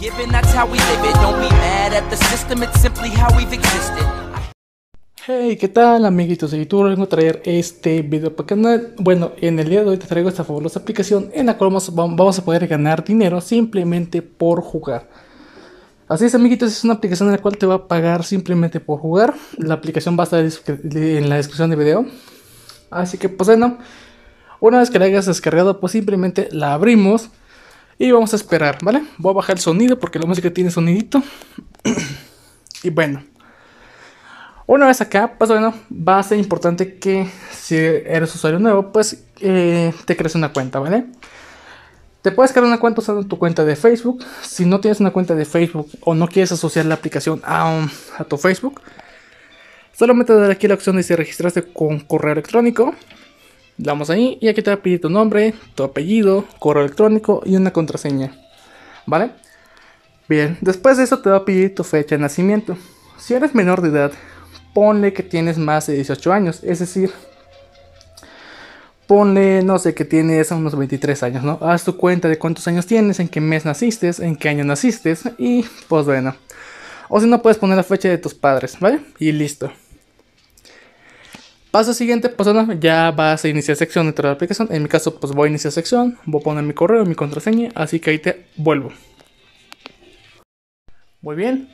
Hey, ¿qué tal amiguitos de YouTube? Vengo a traer este video para el canal. Bueno, en el día de hoy te traigo esta fabulosa aplicación en la cual vamos a poder ganar dinero simplemente por jugar. Así es, amiguitos, es una aplicación en la cual te va a pagar simplemente por jugar. La aplicación va a estar en la descripción del video. Así que, pues bueno, una vez que la hayas descargado, pues simplemente la abrimos. Y vamos a esperar, ¿vale? Voy a bajar el sonido porque la música tiene sonidito. y bueno. Una vez acá, pues bueno, va a ser importante que si eres usuario nuevo, pues eh, te crees una cuenta, ¿vale? Te puedes crear una cuenta usando tu cuenta de Facebook. Si no tienes una cuenta de Facebook o no quieres asociar la aplicación a, um, a tu Facebook, solamente dar aquí la opción de si registraste con correo electrónico Damos ahí y aquí te va a pedir tu nombre, tu apellido, correo electrónico y una contraseña. ¿Vale? Bien, después de eso te va a pedir tu fecha de nacimiento. Si eres menor de edad, ponle que tienes más de 18 años, es decir, ponle, no sé, que tienes unos 23 años, ¿no? Haz tu cuenta de cuántos años tienes, en qué mes naciste, en qué año naciste y pues bueno. O si no, puedes poner la fecha de tus padres, ¿vale? Y listo. Paso siguiente, pues bueno, ya vas a iniciar sección dentro de la aplicación. En mi caso, pues voy a iniciar sección, voy a poner mi correo, mi contraseña, así que ahí te vuelvo. Muy bien,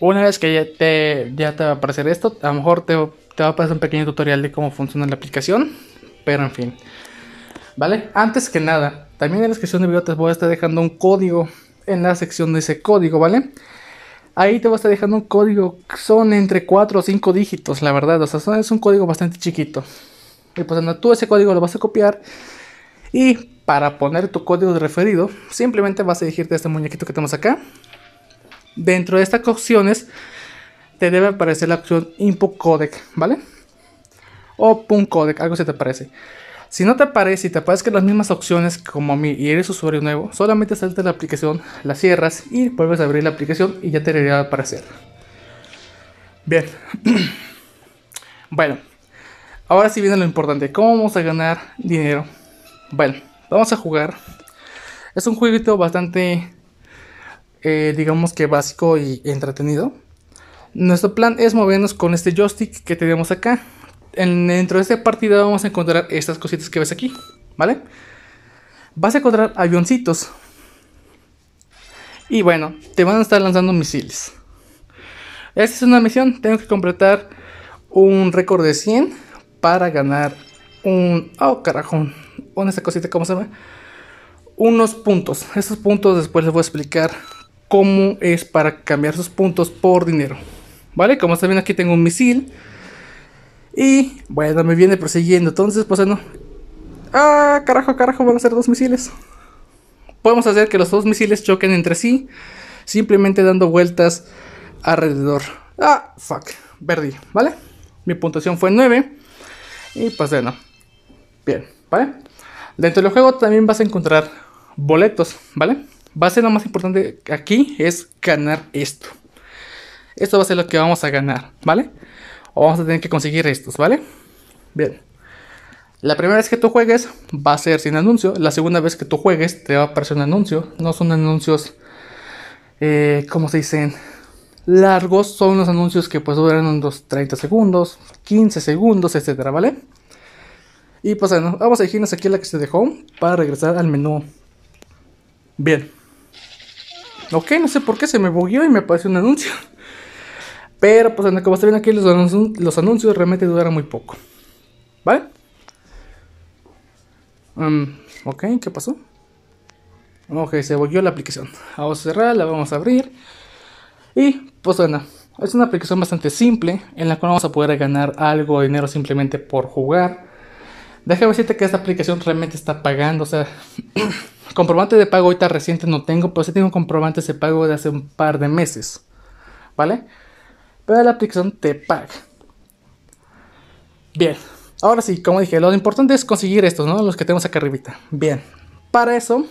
una vez que ya te, ya te va a aparecer esto, a lo mejor te, te va a aparecer un pequeño tutorial de cómo funciona la aplicación, pero en fin. ¿Vale? Antes que nada, también en la descripción de video te voy a estar dejando un código en la sección de ese código, ¿vale? vale ahí te vas a dejar un código, son entre 4 o 5 dígitos, la verdad, o sea, es un código bastante chiquito. Y pues cuando tú ese código lo vas a copiar y para poner tu código de referido, simplemente vas a dirigirte este muñequito que tenemos acá. Dentro de estas opciones te debe aparecer la opción input codec, ¿vale? O pun codec, algo se te parece si no te aparece y te que las mismas opciones como a mí y eres usuario nuevo, solamente salta la aplicación, la cierras y vuelves a abrir la aplicación y ya te debería aparecer. Bien. bueno, ahora sí viene lo importante, ¿cómo vamos a ganar dinero? Bueno, vamos a jugar. Es un jueguito bastante, eh, digamos que básico y entretenido. Nuestro plan es movernos con este joystick que tenemos acá dentro de esta partida vamos a encontrar estas cositas que ves aquí, ¿vale? Vas a encontrar avioncitos. Y bueno, te van a estar lanzando misiles. Esta es una misión, tengo que completar un récord de 100 para ganar un... ¡Oh, carajón! cosita, ¿cómo se llama? Unos puntos. Estos puntos después les voy a explicar cómo es para cambiar sus puntos por dinero. ¿Vale? Como están aquí tengo un misil y bueno, me viene prosiguiendo. Entonces, pues bueno. Ah, carajo, carajo, van a ser dos misiles. Podemos hacer que los dos misiles choquen entre sí. Simplemente dando vueltas alrededor. Ah, fuck. Perdí, ¿vale? Mi puntuación fue 9. Y pues bueno. Bien, ¿vale? Dentro del juego también vas a encontrar boletos, ¿vale? Va a ser lo más importante aquí es ganar esto. Esto va a ser lo que vamos a ganar, ¿vale? vamos a tener que conseguir estos, ¿vale? Bien. La primera vez que tú juegues va a ser sin anuncio. La segunda vez que tú juegues te va a aparecer un anuncio. No son anuncios, eh, ¿cómo se dicen? Largos. Son unos anuncios que pues duran unos 30 segundos, 15 segundos, etcétera, ¿vale? Y pues bueno, vamos a elegirnos aquí a la que se dejó para regresar al menú. Bien. Ok, no sé por qué se me bugueó y me apareció un anuncio. Pero pues en como que aquí los anuncios, realmente duran muy poco. ¿Vale? Mm, ok, ¿qué pasó? Ok, se volvió la aplicación. Vamos a cerrar, la vamos a abrir. Y pues bueno, es una aplicación bastante simple en la cual vamos a poder ganar algo de dinero simplemente por jugar. Déjame decirte que esta aplicación realmente está pagando, o sea, comprobante de pago ahorita reciente no tengo, pero sí tengo comprobantes de pago de hace un par de meses, ¿vale? pero la aplicación te paga. Bien, ahora sí, como dije, lo importante es conseguir estos, ¿no? Los que tenemos acá arribita. Bien, para eso,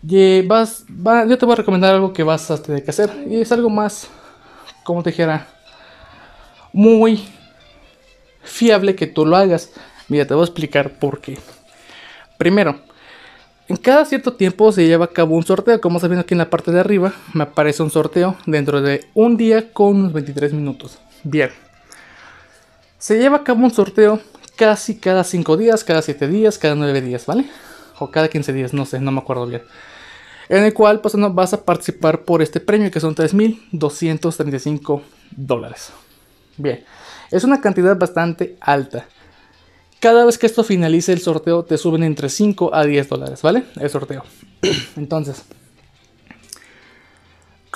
yo te voy a recomendar algo que vas a tener que hacer. Y es algo más, como te dijera, muy fiable que tú lo hagas. Mira, te voy a explicar por qué. Primero, en cada cierto tiempo se lleva a cabo un sorteo, como saben aquí en la parte de arriba, me aparece un sorteo dentro de un día con unos 23 minutos. Bien. Se lleva a cabo un sorteo casi cada 5 días, cada 7 días, cada 9 días, ¿vale? O cada 15 días, no sé, no me acuerdo bien. En el cual pues, no, vas a participar por este premio que son 3.235 dólares. Bien, es una cantidad bastante alta. Cada vez que esto finalice el sorteo, te suben entre 5 a 10 dólares, ¿vale? El sorteo. Entonces,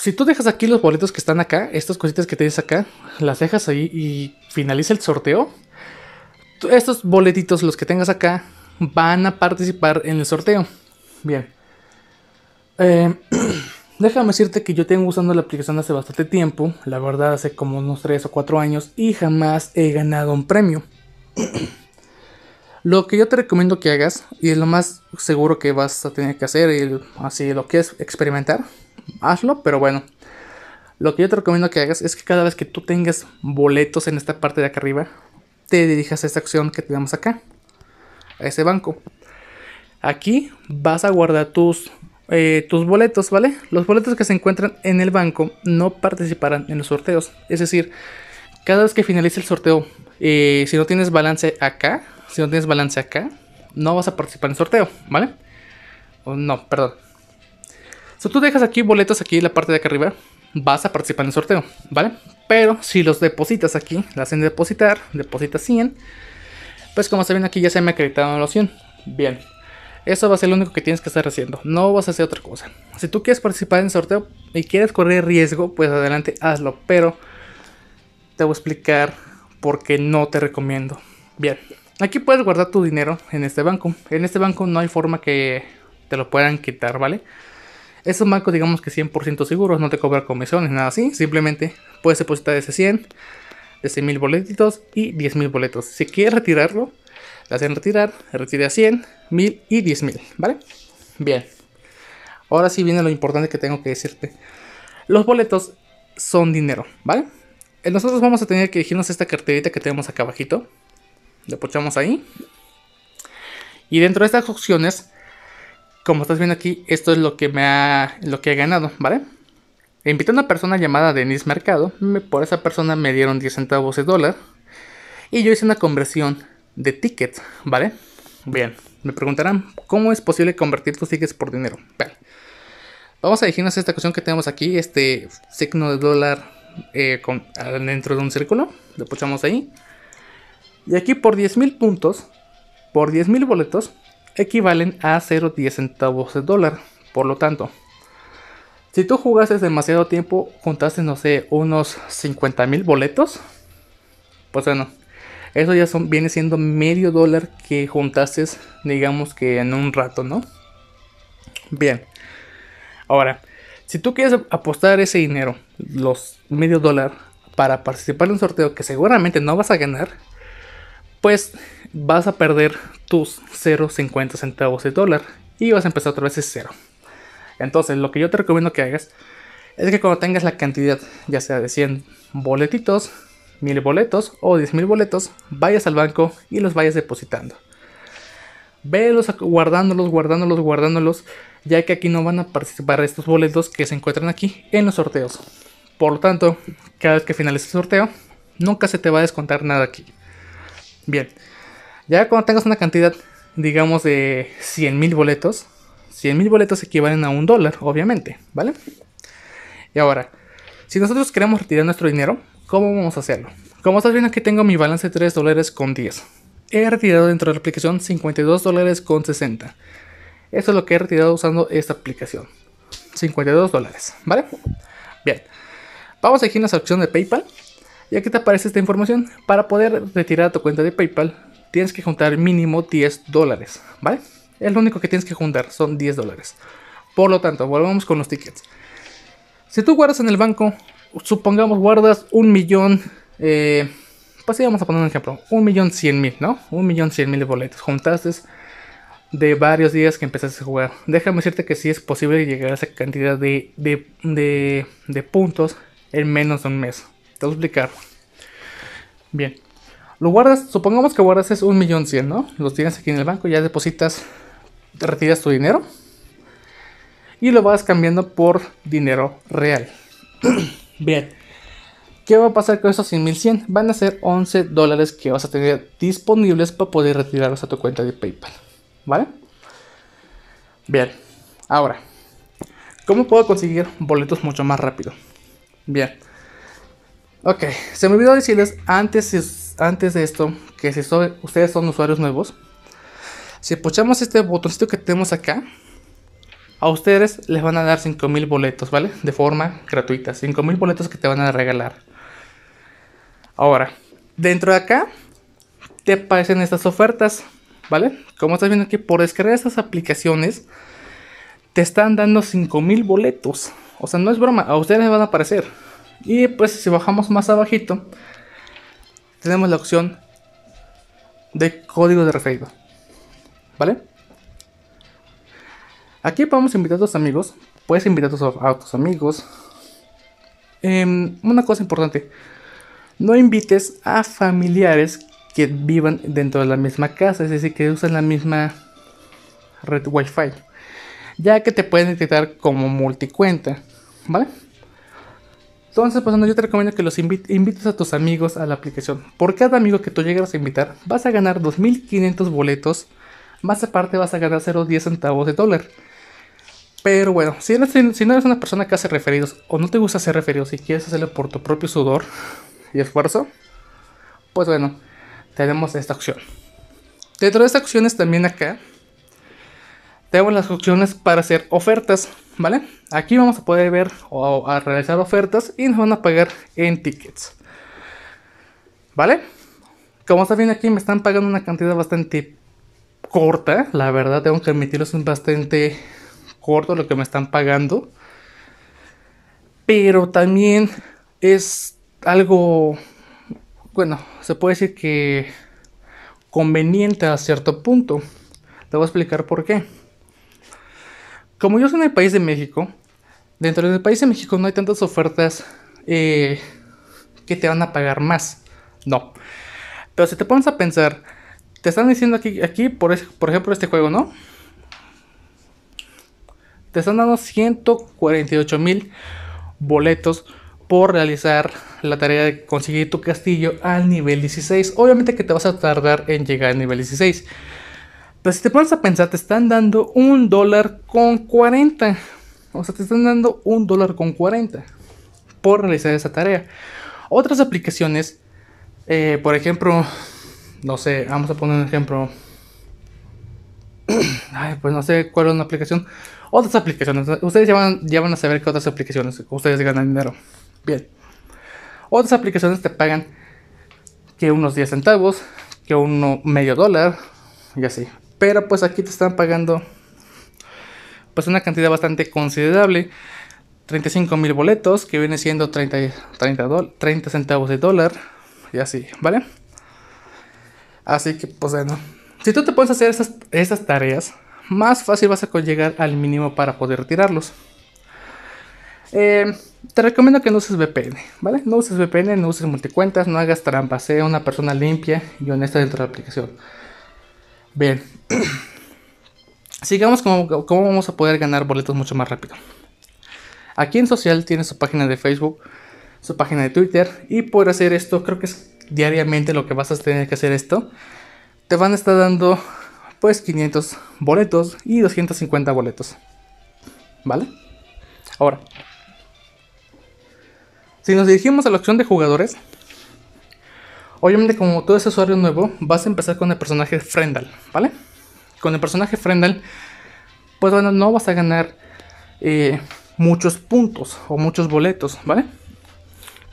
si tú dejas aquí los boletos que están acá, estas cositas que tienes acá, las dejas ahí y finaliza el sorteo, estos boletitos, los que tengas acá, van a participar en el sorteo. Bien. Eh, déjame decirte que yo tengo usando la aplicación hace bastante tiempo, la verdad hace como unos 3 o 4 años, y jamás he ganado un premio. Lo que yo te recomiendo que hagas, y es lo más seguro que vas a tener que hacer, y así lo es experimentar, hazlo, pero bueno. Lo que yo te recomiendo que hagas es que cada vez que tú tengas boletos en esta parte de acá arriba, te dirijas a esta acción que tenemos acá, a ese banco. Aquí vas a guardar tus, eh, tus boletos, ¿vale? Los boletos que se encuentran en el banco no participarán en los sorteos. Es decir, cada vez que finalice el sorteo, eh, si no tienes balance acá, si no tienes balance acá, no vas a participar en el sorteo, ¿vale? no, perdón. Si tú dejas aquí boletos aquí en la parte de acá arriba, vas a participar en el sorteo, ¿vale? Pero si los depositas aquí, las en depositar, depositas 100, pues como se ven aquí ya se me acreditaron los 100. Bien, eso va a ser lo único que tienes que estar haciendo, no vas a hacer otra cosa. Si tú quieres participar en el sorteo y quieres correr riesgo, pues adelante hazlo, pero te voy a explicar por qué no te recomiendo. Bien, Aquí puedes guardar tu dinero en este banco. En este banco no hay forma que te lo puedan quitar, ¿vale? Es un banco, digamos que 100% seguro, no te cobra comisiones, nada así. Simplemente puedes depositar ese 100, ese 1000 boletitos y 10.000 boletos. Si quieres retirarlo, le hacen retirar, retira 100, 1000 y 10.000, ¿vale? Bien. Ahora sí viene lo importante que tengo que decirte. Los boletos son dinero, ¿vale? Eh, nosotros vamos a tener que dirigirnos a esta carterita que tenemos acá abajito. Le pochamos ahí. Y dentro de estas opciones, como estás viendo aquí, esto es lo que me ha, lo que he ganado, ¿vale? E invité a una persona llamada Denise Mercado, por esa persona me dieron 10 centavos de dólar y yo hice una conversión de tickets, ¿vale? Bien, me preguntarán, ¿cómo es posible convertir tus tickets por dinero? Vale. Vamos a dirigirnos esta cuestión que tenemos aquí, este signo de dólar eh, con, dentro de un círculo, lo puchamos ahí. Y aquí por 10.000 puntos, por 10.000 boletos, equivalen a 0.10 centavos de dólar. Por lo tanto, si tú jugaste demasiado tiempo, juntaste, no sé, unos 50.000 boletos, pues bueno, eso ya son, viene siendo medio dólar que juntaste, digamos que en un rato, ¿no? Bien. Ahora, si tú quieres apostar ese dinero, los medio dólar, para participar en un sorteo que seguramente no vas a ganar, pues vas a perder tus 0,50 centavos de dólar y vas a empezar otra vez cero. Entonces, lo que yo te recomiendo que hagas es que cuando tengas la cantidad, ya sea de 100 boletitos, 1000 boletos o 10.000 boletos, vayas al banco y los vayas depositando. Velos guardándolos, guardándolos, guardándolos, ya que aquí no van a participar estos boletos que se encuentran aquí en los sorteos. Por lo tanto, cada vez que finalice el sorteo, nunca se te va a descontar nada aquí. Bien, ya cuando tengas una cantidad, digamos, de 100 mil boletos, 100 mil boletos equivalen a un dólar, obviamente, ¿vale? Y ahora, si nosotros queremos retirar nuestro dinero, ¿cómo vamos a hacerlo? Como estás viendo aquí tengo mi balance de 3 dólares con 10. He retirado dentro de la aplicación 52 dólares con 60. Eso es lo que he retirado usando esta aplicación. 52 dólares, ¿vale? Bien. Vamos aquí en la opción de PayPal. Y aquí te aparece esta información. Para poder retirar tu cuenta de PayPal, tienes que juntar mínimo 10 dólares, ¿vale? Es lo único que tienes que juntar, son 10 dólares. Por lo tanto, volvamos con los tickets. Si tú guardas en el banco, supongamos guardas un millón, eh, pues sí, vamos a poner un ejemplo, un millón cien mil, ¿no? Un millón cien mil de boletos, juntaste de varios días que empezaste a jugar. Déjame decirte que sí es posible llegar a esa cantidad de, de puntos en menos de un mes te voy a explicar. Bien. Lo guardas, supongamos que guardas es un millón cien, ¿no? Los tienes aquí en el banco, ya depositas, retiras tu dinero y lo vas cambiando por dinero real. Bien. ¿Qué va a pasar con esos 100.100? Van a ser 11 dólares que vas a tener disponibles para poder retirarlos a tu cuenta de PayPal. ¿Vale? Bien. Ahora, ¿cómo puedo conseguir boletos mucho más rápido? Bien. Ok, se me olvidó decirles antes, antes de esto que si ustedes son usuarios nuevos, si puchamos este botoncito que tenemos acá, a ustedes les van a dar 5000 boletos, ¿vale? De forma gratuita, 5000 boletos que te van a regalar. Ahora, dentro de acá te aparecen estas ofertas, ¿vale? Como estás viendo aquí, por descargar estas aplicaciones, te están dando 5000 boletos. O sea, no es broma, a ustedes les van a aparecer. Y pues si bajamos más abajito, tenemos la opción de código de referido. ¿Vale? Aquí podemos invitar a tus amigos. Puedes invitar a tus, amigos. Em, una cosa importante. No invites a familiares que vivan dentro de la misma casa. Es decir, que usan la misma red wifi. Ya que te pueden detectar como multicuenta. ¿Vale? Entonces, pues, no, yo te recomiendo que los invites a tus amigos a la aplicación. Por cada amigo que tú llegas a invitar, vas a ganar 2.500 boletos. Más aparte, vas a ganar 0.10 centavos de dólar. Pero bueno, si, si no eres una persona que hace referidos o no te gusta hacer referidos y quieres hacerlo por tu propio sudor y esfuerzo, pues bueno, tenemos esta opción. Dentro de estas opciones también acá tenemos las opciones para hacer ofertas, ¿vale? Aquí vamos a poder ver o a realizar ofertas y nos van a pagar en tickets, ¿vale? Como está viendo aquí, me están pagando una cantidad bastante corta, la verdad, tengo que admitirlo, es bastante corto lo que me están pagando. Pero también es algo, bueno, se puede decir que conveniente a cierto punto. Te voy a explicar por qué. Como yo soy en el país de México, dentro del país de México no hay tantas ofertas eh, que te van a pagar más. No. Pero si te pones a pensar, te están diciendo aquí, aquí por, por ejemplo, este juego, ¿no? Te están dando 148 mil boletos por realizar la tarea de conseguir tu castillo al nivel 16. Obviamente que te vas a tardar en llegar al nivel 16. Pero si te pones a pensar, te están dando un dólar con 40. O sea, te están dando un dólar con 40 por realizar esa tarea. Otras aplicaciones, eh, por ejemplo, no sé, vamos a poner un ejemplo. Ay, pues no sé cuál es una aplicación. Otras aplicaciones. Ustedes ya van, ya van a saber que otras aplicaciones. Ustedes ganan dinero. Bien. Otras aplicaciones te pagan que unos 10 centavos, que uno medio dólar y así. Pero pues aquí te están pagando pues una cantidad bastante considerable. 35 mil boletos, que viene siendo 30, 30, centavos de dólar. Y así, ¿vale? Así que pues bueno. Si tú te puedes hacer esas, tareas, más fácil vas a llegar al mínimo para poder retirarlos. Eh, te recomiendo que no uses VPN, ¿vale? No uses VPN, no uses multicuentas, no hagas trampas, sea una persona limpia y honesta dentro de la aplicación. Bien. Sigamos cómo, cómo vamos a poder ganar boletos mucho más rápido. Aquí en Social tiene su página de Facebook, su página de Twitter y por hacer esto, creo que es diariamente lo que vas a tener que hacer esto. Te van a estar dando pues 500 boletos y 250 boletos. ¿Vale? Ahora, si nos dirigimos a la opción de jugadores, Obviamente, como todo ese usuario nuevo, vas a empezar con el personaje Frendal, ¿vale? Con el personaje Frendal, pues bueno, no vas a ganar eh, muchos puntos o muchos boletos, ¿vale?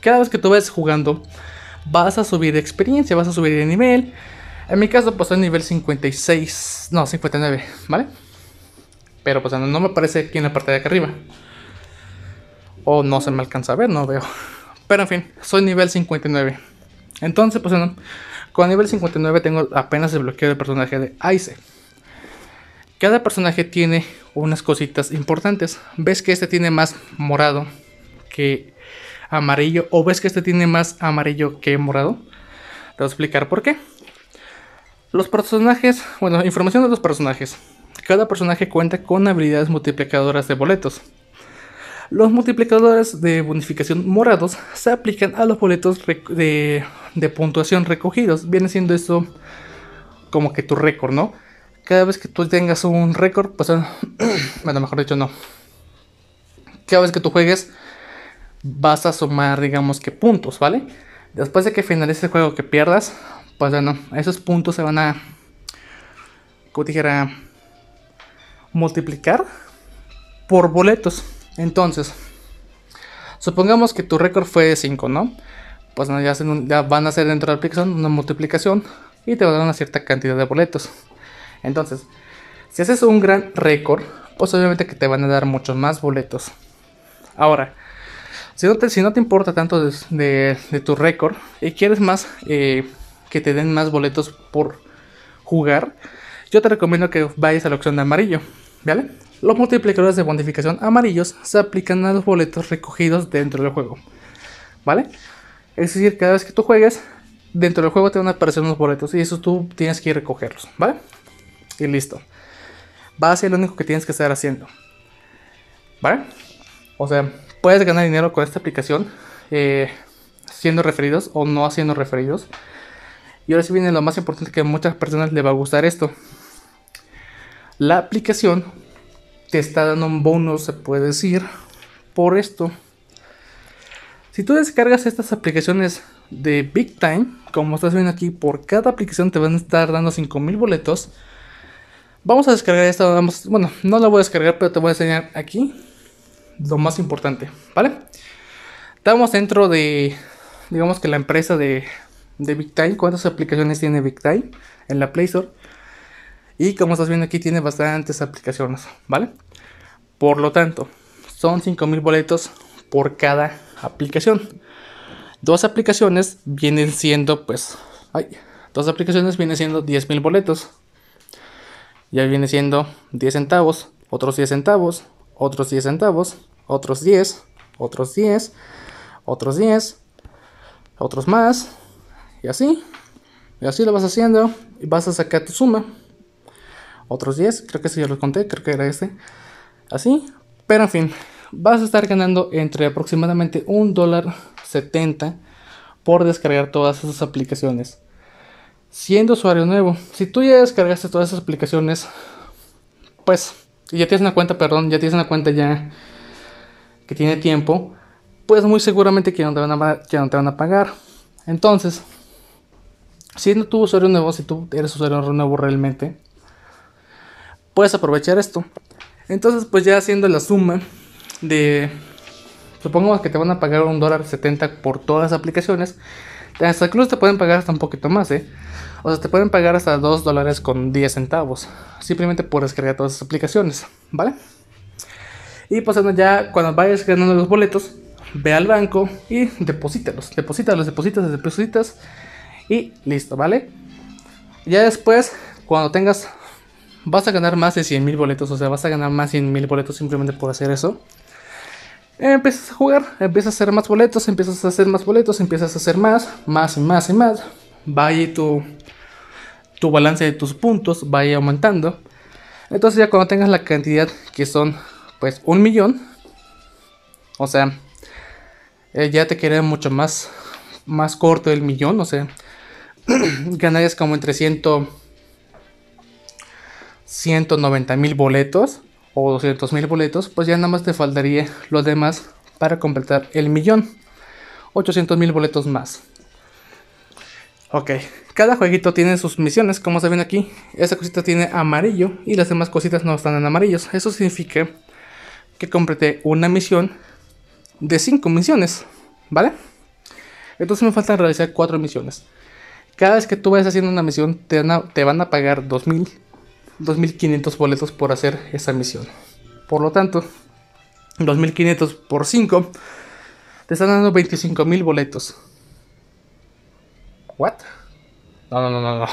Cada vez que tú ves jugando, vas a subir de experiencia, vas a subir de nivel. En mi caso, pues soy nivel 56, no, 59, ¿vale? Pero pues no me aparece aquí en la parte de acá arriba. O no se me alcanza a ver, no veo. Pero en fin, soy nivel 59. Entonces, pues bueno, con nivel 59 tengo apenas el bloqueo del personaje de ice Cada personaje tiene unas cositas importantes. Ves que este tiene más morado que amarillo o ves que este tiene más amarillo que morado. Te voy a explicar por qué. Los personajes, bueno, información de los personajes. Cada personaje cuenta con habilidades multiplicadoras de boletos. Los multiplicadores de bonificación morados se aplican a los boletos de, puntuación recogidos. Viene siendo esto como que tu récord, ¿no? Cada vez que tú tengas un récord, pues... Ah, bueno, mejor dicho, no. Cada vez que tú juegues, vas a sumar, digamos que puntos, ¿vale? Después de que finalice el juego que pierdas, pues bueno, esos puntos se van a, como dijera, multiplicar por boletos. Entonces, supongamos que tu récord fue de 5, ¿no? Pues ya, van a hacer dentro de la aplicación una multiplicación y te van a dar una cierta cantidad de boletos. Entonces, si haces un gran récord, pues obviamente que te van a dar muchos más boletos. Ahora, si no te, importa tanto de, tu récord y quieres más eh, que te den más boletos por jugar, yo te recomiendo que vayas a la opción de amarillo, ¿vale? Los multiplicadores de bonificación amarillos se aplican a los boletos recogidos dentro del juego. ¿Vale? Es decir, cada vez que tú juegues, dentro del juego te van a aparecer unos boletos y eso tú tienes que ir recogerlos, ¿vale? Y listo. Va a ser lo único que tienes que estar haciendo. ¿Vale? O sea, puedes ganar dinero con esta aplicación eh, siendo referidos o no haciendo referidos. Y ahora sí viene lo más importante que a muchas personas les va a gustar esto. La aplicación te está dando un bonus, se puede decir, por esto. Si tú descargas estas aplicaciones de Big Time, como estás viendo aquí, por cada aplicación te van a estar dando 5000 boletos. Vamos a descargar esta, vamos, bueno, no la voy a descargar, pero te voy a enseñar aquí lo más importante, ¿vale? Estamos dentro de, digamos que la empresa de, de Big Time. ¿Cuántas aplicaciones tiene Big Time en la Play Store? Y como estás viendo aquí, tiene bastantes aplicaciones, ¿vale? Por lo tanto, son 5.000 boletos por cada aplicación. Dos aplicaciones vienen siendo, pues, ay, dos aplicaciones vienen siendo 10.000 boletos. Ya viene siendo 10 centavos, otros 10 centavos, otros 10 centavos, otros 10, otros 10, otros 10, otros más, y así. Y así lo vas haciendo y vas a sacar tu suma otros 10, creo que ese ya lo conté, creo que era este, así, pero en fin, vas a estar ganando entre aproximadamente un dólar 70 por descargar todas esas aplicaciones. Siendo usuario nuevo, si tú ya descargaste todas esas aplicaciones, pues ya tienes una cuenta, perdón, ya tienes una cuenta ya que tiene tiempo, pues muy seguramente que no te van a, que no te van a pagar. Entonces, siendo tu usuario nuevo, si tú eres usuario nuevo realmente, puedes aprovechar esto. Entonces, pues ya haciendo la suma de. Supongamos que te van a pagar un dólar 70 por todas las aplicaciones. Hasta Cruz te pueden pagar hasta un poquito más, ¿eh? O sea, te pueden pagar hasta 2 dólares con 10 centavos. Simplemente por descargar todas las aplicaciones, ¿vale? Y pasando pues, ya, cuando vayas ganando los boletos, ve al banco y deposita los depositas, depositas. Y listo, ¿vale? Ya después, cuando tengas vas a ganar más de 100 mil boletos, o sea, vas a ganar más de 100 mil boletos simplemente por hacer eso. Empiezas a jugar, empiezas a hacer más boletos, empiezas a hacer más boletos, empiezas a hacer más, más y más y más. Va ahí tu, tu balance de tus puntos, va aumentando. Entonces ya cuando tengas la cantidad que son pues un millón, o sea, eh, ya te queda mucho más, más corto el millón, o sea, ganarías como entre 100... 190 mil boletos o 200 mil boletos, pues ya nada más te faltaría los demás para completar el millón. 800 mil boletos más. Ok, cada jueguito tiene sus misiones, como se ven aquí. Esa cosita tiene amarillo y las demás cositas no están en amarillos. Eso significa que completé una misión de 5 misiones, ¿vale? Entonces me faltan realizar 4 misiones. Cada vez que tú vayas haciendo una misión, te van a, te van a pagar 2000 2.500 boletos por hacer esa misión. Por lo tanto, 2.500 por 5 te están dando 25.000 boletos. ¿What? No, no, no, no, no.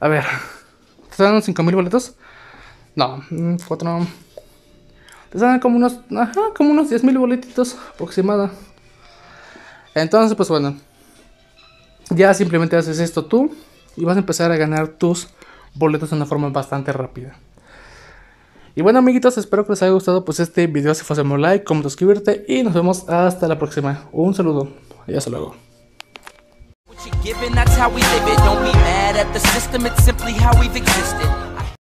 A ver, ¿te están dando 5.000 boletos? No, 4. Mm, te están dando como unos, ajá, como unos 10.000 boletitos aproximada. Entonces, pues bueno, ya simplemente haces esto tú y vas a empezar a ganar tus boletos de una forma bastante rápida. Y bueno amiguitos, espero que les haya gustado pues este video. Si fuese un like, comenta, suscribirte y nos vemos hasta la próxima. Un saludo y hasta luego.